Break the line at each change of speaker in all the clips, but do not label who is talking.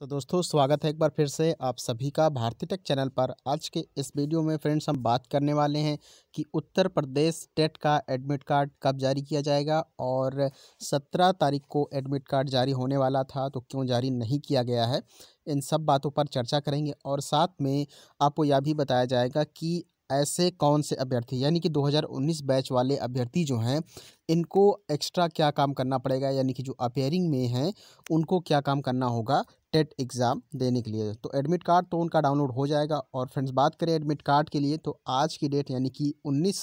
तो दोस्तों स्वागत है एक बार फिर से आप सभी का भारती टेक चैनल पर आज के इस वीडियो में फ्रेंड्स हम बात करने वाले हैं कि उत्तर प्रदेश टेट का एडमिट कार्ड कब जारी किया जाएगा और 17 तारीख को एडमिट कार्ड जारी होने वाला था तो क्यों जारी नहीं किया गया है इन सब बातों पर चर्चा करेंगे और साथ में आपको यह भी बताया जाएगा कि ऐसे कौन से अभ्यर्थी यानी कि 2019 बैच वाले अभ्यर्थी जो हैं इनको एक्स्ट्रा क्या काम करना पड़ेगा यानी कि जो अपेयरिंग में हैं उनको क्या काम करना होगा टेट एग्ज़ाम देने के लिए तो एडमिट कार्ड तो उनका डाउनलोड हो जाएगा और फ्रेंड्स बात करें एडमिट कार्ड के लिए तो आज की डेट यानी कि उन्नीस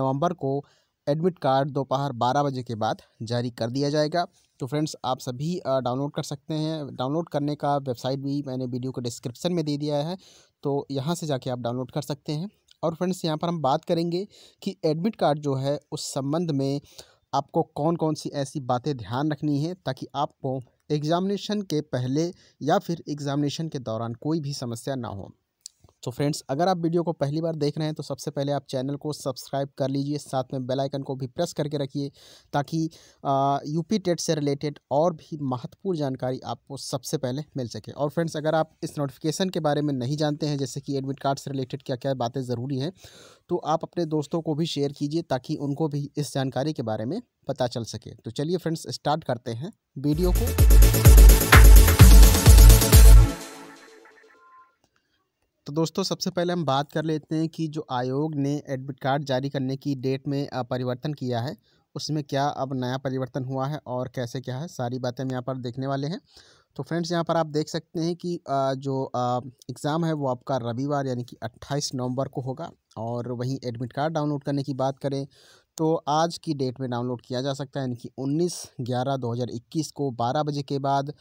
नवम्बर को एडमिट कार्ड दोपहर बारह बजे के बाद जारी कर दिया जाएगा तो फ्रेंड्स आप सभी डाउनलोड कर सकते हैं डाउनलोड करने का वेबसाइट भी मैंने वीडियो को डिस्क्रिप्शन में दे दिया है तो यहाँ से जाके आप डाउनलोड कर सकते हैं और फ्रेंड्स यहाँ पर हम बात करेंगे कि एडमिट कार्ड जो है उस संबंध में आपको कौन कौन सी ऐसी बातें ध्यान रखनी है ताकि आपको एग्ज़ामिनेशन के पहले या फिर एग्ज़ामिनेशन के दौरान कोई भी समस्या ना हो तो फ्रेंड्स अगर आप वीडियो को पहली बार देख रहे हैं तो सबसे पहले आप चैनल को सब्सक्राइब कर लीजिए साथ में बेल आइकन को भी प्रेस करके रखिए ताकि यूपी टेट से रिलेटेड और भी महत्वपूर्ण जानकारी आपको सबसे पहले मिल सके और फ्रेंड्स अगर आप इस नोटिफिकेशन के बारे में नहीं जानते हैं जैसे कि एडमिट कार्ड से रिलेटेड क्या क्या बातें ज़रूरी हैं तो आप अपने दोस्तों को भी शेयर कीजिए ताकि उनको भी इस जानकारी के बारे में पता चल सके तो चलिए फ्रेंड्स स्टार्ट करते हैं वीडियो को तो दोस्तों सबसे पहले हम बात कर लेते हैं कि जो आयोग ने एडमिट कार्ड जारी करने की डेट में परिवर्तन किया है उसमें क्या अब नया परिवर्तन हुआ है और कैसे क्या है सारी बातें हम यहाँ पर देखने वाले हैं तो फ्रेंड्स यहाँ पर आप देख सकते हैं कि जो एग्ज़ाम है वो आपका रविवार यानी कि 28 नवंबर को होगा और वहीं एडमिट कार्ड डाउनलोड करने की बात करें तो आज की डेट में डाउनलोड किया जा सकता है यानी कि 19 ग्यारह 2021 को 12 बजे के बाद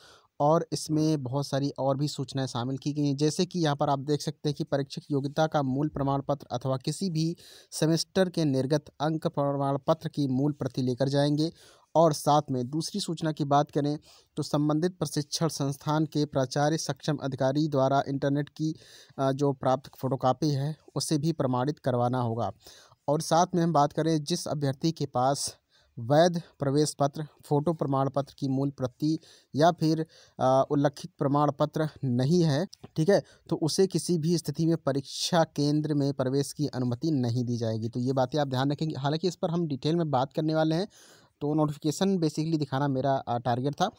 और इसमें बहुत सारी और भी सूचनाएं शामिल की गई हैं जैसे कि यहाँ पर आप देख सकते हैं कि परीक्षक योग्यता का मूल प्रमाण पत्र अथवा किसी भी सेमेस्टर के निर्गत अंक प्रमाण पत्र की मूल प्रति लेकर जाएंगे और साथ में दूसरी सूचना की बात करें तो संबंधित प्रशिक्षण संस्थान के प्राचार्य सक्षम अधिकारी द्वारा इंटरनेट की जो प्राप्त फोटोकॉपी है उसे भी प्रमाणित करवाना होगा और साथ में हम बात करें जिस अभ्यर्थी के पास वैध प्रवेश पत्र फोटो प्रमाण पत्र की मूल प्रति या फिर उल्लिखित प्रमाण पत्र नहीं है ठीक है तो उसे किसी भी स्थिति में परीक्षा केंद्र में प्रवेश की अनुमति नहीं दी जाएगी तो ये बातें आप ध्यान रखेंगे हालांकि इस पर हम डिटेल में बात करने वाले हैं तो नोटिफिकेशन बेसिकली दिखाना मेरा टारगेट था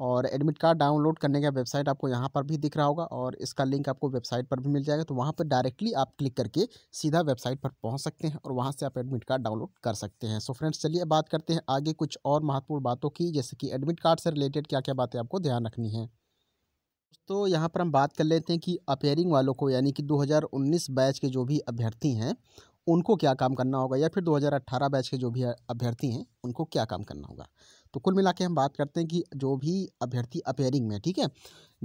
और एडमिट कार्ड डाउनलोड करने का वेबसाइट आपको यहाँ पर भी दिख रहा होगा और इसका लिंक आपको वेबसाइट पर भी मिल जाएगा तो वहाँ पर डायरेक्टली आप क्लिक करके सीधा वेबसाइट पर पहुँच सकते हैं और वहाँ से आप एडमिट कार्ड डाउनलोड कर सकते हैं सो फ्रेंड्स चलिए बात करते हैं आगे कुछ और महत्वपूर्ण बातों की जैसे कि एडमिट कार्ड से रिलेटेड क्या क्या बातें आपको ध्यान रखनी है तो यहाँ पर हम बात कर लेते हैं कि अपेयरिंग वालों को यानी कि 2019 बैच के जो भी अभ्यर्थी हैं उनको क्या काम करना होगा या फिर 2018 बैच के जो भी अभ्यर्थी हैं उनको क्या काम करना होगा तो कुल मिला के हम बात करते हैं कि जो भी अभ्यर्थी अपेयरिंग में ठीक है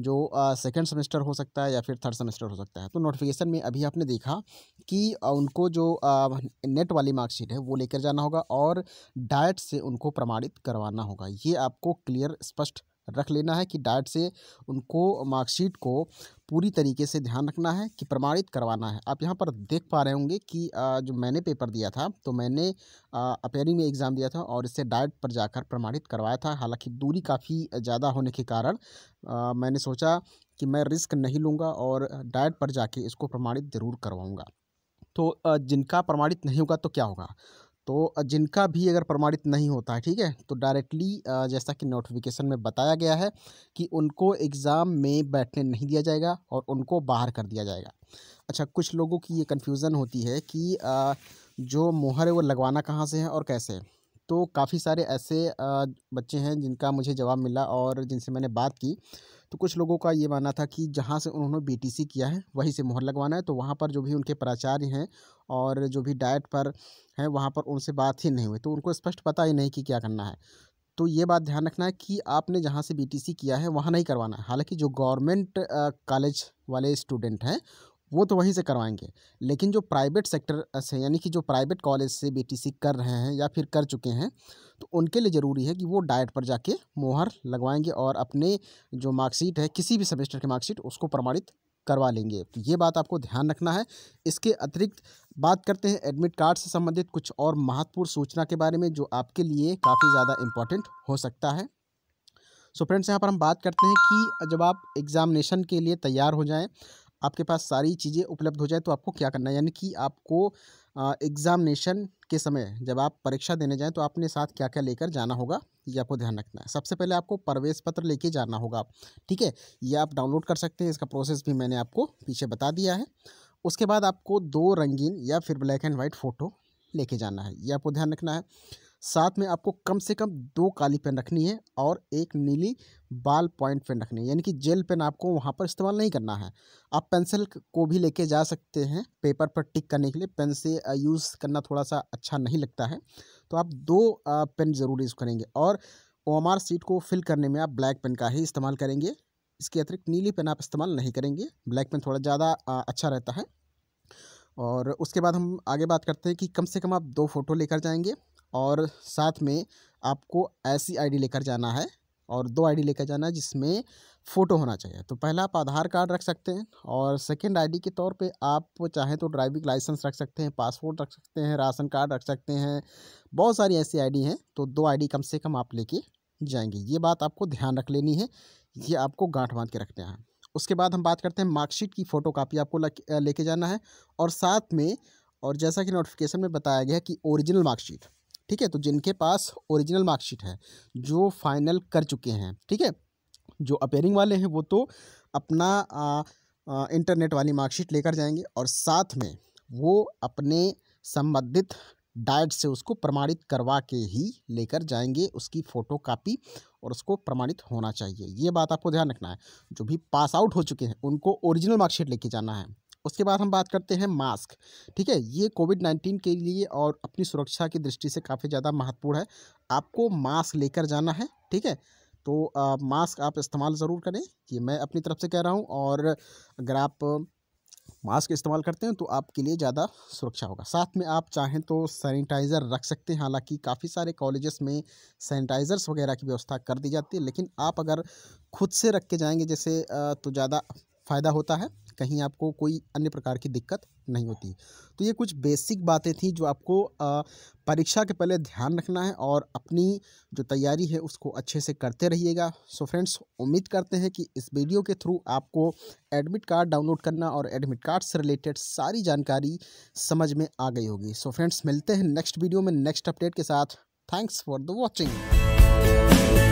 जो सेकेंड सेमेस्टर हो सकता है या फिर थर्ड सेमेस्टर हो सकता है तो नोटिफिकेशन में अभी आपने देखा कि उनको जो नेट वाली मार्कशीट है वो लेकर जाना होगा और डाइट से उनको प्रमाणित करवाना होगा ये आपको क्लियर स्पष्ट रख लेना है कि डाइट से उनको मार्कशीट को पूरी तरीके से ध्यान रखना है कि प्रमाणित करवाना है आप यहाँ पर देख पा रहे होंगे कि जो मैंने पेपर दिया था तो मैंने अपेयरिंग में एग्ज़ाम दिया था और इसे डाइट पर जाकर प्रमाणित करवाया था हालांकि दूरी काफ़ी ज़्यादा होने के कारण मैंने सोचा कि मैं रिस्क नहीं लूँगा और डाइट पर जाके इसको प्रमाणित ज़रूर करवाऊँगा तो जिनका प्रमाणित नहीं होगा तो क्या होगा तो जिनका भी अगर प्रमाणित नहीं होता है ठीक है तो डायरेक्टली जैसा कि नोटिफिकेशन में बताया गया है कि उनको एग्ज़ाम में बैठने नहीं दिया जाएगा और उनको बाहर कर दिया जाएगा अच्छा कुछ लोगों की ये कन्फ्यूज़न होती है कि जो मोहर है वो लगवाना कहाँ से है और कैसे है तो काफ़ी सारे ऐसे बच्चे हैं जिनका मुझे जवाब मिला और जिनसे मैंने बात की तो कुछ लोगों का ये मानना था कि जहाँ से उन्होंने बी किया है वहीं से मोहर लगवाना है तो वहाँ पर जो भी उनके प्राचार्य हैं और जो भी डाइट पर हैं वहाँ पर उनसे बात ही नहीं हुई तो उनको स्पष्ट पता ही नहीं कि क्या करना है तो ये बात ध्यान रखना है कि आपने जहाँ से बीटीसी किया है वहाँ नहीं करवाना है हालांकि जो गवर्नमेंट कॉलेज वाले स्टूडेंट हैं वो तो वहीं से करवाएंगे लेकिन जो प्राइवेट सेक्टर से यानी कि जो प्राइवेट कॉलेज से बीटीसी कर रहे हैं या फिर कर चुके हैं तो उनके लिए ज़रूरी है कि वो डाइट पर जाके मोहर लगवाएंगे और अपने जो मार्कशीट है किसी भी सेमेस्टर की मार्कशीट उसको प्रमाणित करवा लेंगे तो ये बात आपको ध्यान रखना है इसके अतिरिक्त बात करते हैं एडमिट कार्ड से संबंधित कुछ और महत्वपूर्ण सूचना के बारे में जो आपके लिए काफ़ी ज़्यादा इम्पॉर्टेंट हो सकता है सो फ्रेंड्स यहाँ पर हम बात करते हैं कि जब आप एग्ज़ामिनेशन के लिए तैयार हो जाएं आपके पास सारी चीज़ें उपलब्ध हो जाए तो आपको क्या करना है यानी कि आपको एग्ज़ामिनेशन के समय जब आप परीक्षा देने जाएँ तो आपने साथ क्या क्या लेकर जाना होगा ये आपको ध्यान रखना है सबसे पहले आपको प्रवेश पत्र लेके जाना होगा ठीक है ये आप डाउनलोड कर सकते हैं इसका प्रोसेस भी मैंने आपको पीछे बता दिया है उसके बाद आपको दो रंगीन या फिर ब्लैक एंड वाइट फ़ोटो लेके जाना है ये आपको ध्यान रखना है साथ में आपको कम से कम दो काली पेन रखनी है और एक नीली बाल पॉइंट पेन रखनी है यानी कि जेल पेन आपको वहाँ पर इस्तेमाल नहीं करना है आप पेंसिल को भी लेके जा सकते हैं पेपर पर टिक करने के लिए पेन से यूज़ करना थोड़ा सा अच्छा नहीं लगता है तो आप दो पेन ज़रूर यूज़ करेंगे और ओ सीट को फिल करने में आप ब्लैक पेन का ही इस्तेमाल करेंगे इसके अतिरिक्त नीली पेन आप इस्तेमाल नहीं करेंगे ब्लैक पेन थोड़ा ज़्यादा अच्छा रहता है और उसके बाद हम आगे बात करते हैं कि कम से कम आप दो फ़ोटो लेकर जाएंगे और साथ में आपको ऐसी आईडी लेकर जाना है और दो आईडी लेकर जाना है जिसमें फ़ोटो होना चाहिए तो पहला आप आधार कार्ड रख सकते हैं और सेकंड आईडी के तौर पे आप चाहें तो ड्राइविंग लाइसेंस रख सकते हैं पासपोर्ट रख सकते हैं राशन कार्ड रख सकते हैं बहुत सारी ऐसी आईडी हैं तो दो आईडी कम से कम आप लेके जाएंगे ये बात आपको ध्यान रख लेनी है ये आपको गांठ बांध के रखना है उसके बाद हम बात करते हैं मार्कशीट की फ़ोटो कापी आपको लेके जाना है और साथ में और जैसा कि नोटिफिकेशन में बताया गया कि ओरिजिनल मार्कशीट ठीक है तो जिनके पास ओरिजिनल मार्कशीट है जो फाइनल कर चुके हैं ठीक है जो अपेयरिंग वाले हैं वो तो अपना आ, आ, इंटरनेट वाली मार्कशीट लेकर जाएंगे और साथ में वो अपने संबंधित डाइट से उसको प्रमाणित करवा के ही लेकर जाएंगे उसकी फ़ोटो कापी और उसको प्रमाणित होना चाहिए ये बात आपको ध्यान रखना है जो भी पास आउट हो चुके हैं उनको ओरिजिनल मार्कशीट लेके जाना है उसके बाद हम बात करते हैं मास्क ठीक है ये कोविड नाइन्टीन के लिए और अपनी सुरक्षा की दृष्टि से काफ़ी ज़्यादा महत्वपूर्ण है आपको मास्क लेकर जाना है ठीक है तो आ, मास्क आप इस्तेमाल ज़रूर करें ये मैं अपनी तरफ से कह रहा हूँ और अगर आप मास्क इस्तेमाल करते हैं तो आपके लिए ज़्यादा सुरक्षा होगा साथ में आप चाहें तो सैनिटाइज़र रख सकते हैं हालांकि काफ़ी सारे कॉलेजेस में सैनिटाइज़र्स वगैरह की व्यवस्था कर दी जाती है लेकिन आप अगर खुद से रख के जाएंगे जैसे तो ज़्यादा फ़ायदा होता है कहीं आपको कोई अन्य प्रकार की दिक्कत नहीं होती तो ये कुछ बेसिक बातें थी जो आपको परीक्षा के पहले ध्यान रखना है और अपनी जो तैयारी है उसको अच्छे से करते रहिएगा सो फ्रेंड्स उम्मीद करते हैं कि इस वीडियो के थ्रू आपको एडमिट कार्ड डाउनलोड करना और एडमिट कार्ड से रिलेटेड सारी जानकारी समझ में आ गई होगी सो फ्रेंड्स मिलते हैं नेक्स्ट वीडियो में नेक्स्ट अपडेट के साथ थैंक्स फॉर द वॉचिंग